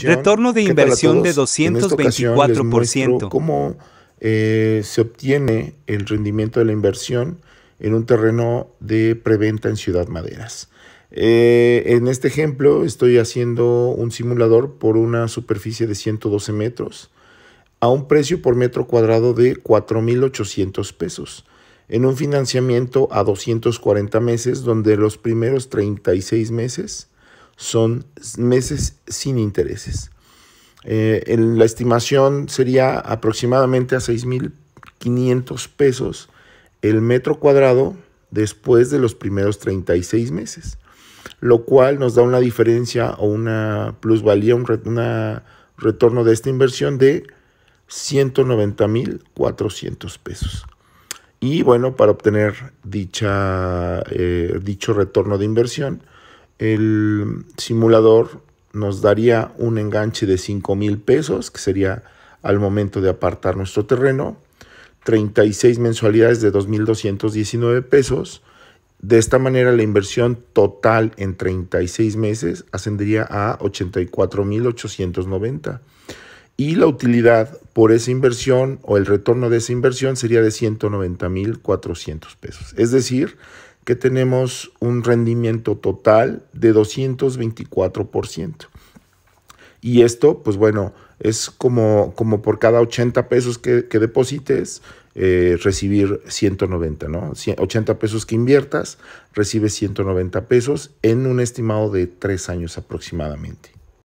Retorno de inversión de 224%. ¿Cómo eh, se obtiene el rendimiento de la inversión en un terreno de preventa en Ciudad Maderas? Eh, en este ejemplo estoy haciendo un simulador por una superficie de 112 metros a un precio por metro cuadrado de 4.800 pesos en un financiamiento a 240 meses donde los primeros 36 meses son meses sin intereses. en eh, la estimación sería aproximadamente a 6.500 pesos el metro cuadrado después de los primeros 36 meses, lo cual nos da una diferencia o una plusvalía, un retorno de esta inversión de 190.400 pesos. Y bueno, para obtener eh, dicho retorno de inversión, el simulador nos daría un enganche de 5 mil pesos, que sería al momento de apartar nuestro terreno, 36 mensualidades de 2.219 pesos. De esta manera la inversión total en 36 meses ascendería a 84.890. Y la utilidad por esa inversión o el retorno de esa inversión sería de 190.400 pesos. Es decir, que tenemos un rendimiento total de 224%. Y esto, pues bueno, es como, como por cada 80 pesos que, deposites, eh, recibir 190, ¿no? 80 pesos que inviertas, recibes 190 pesos en un estimado de tres años aproximadamente.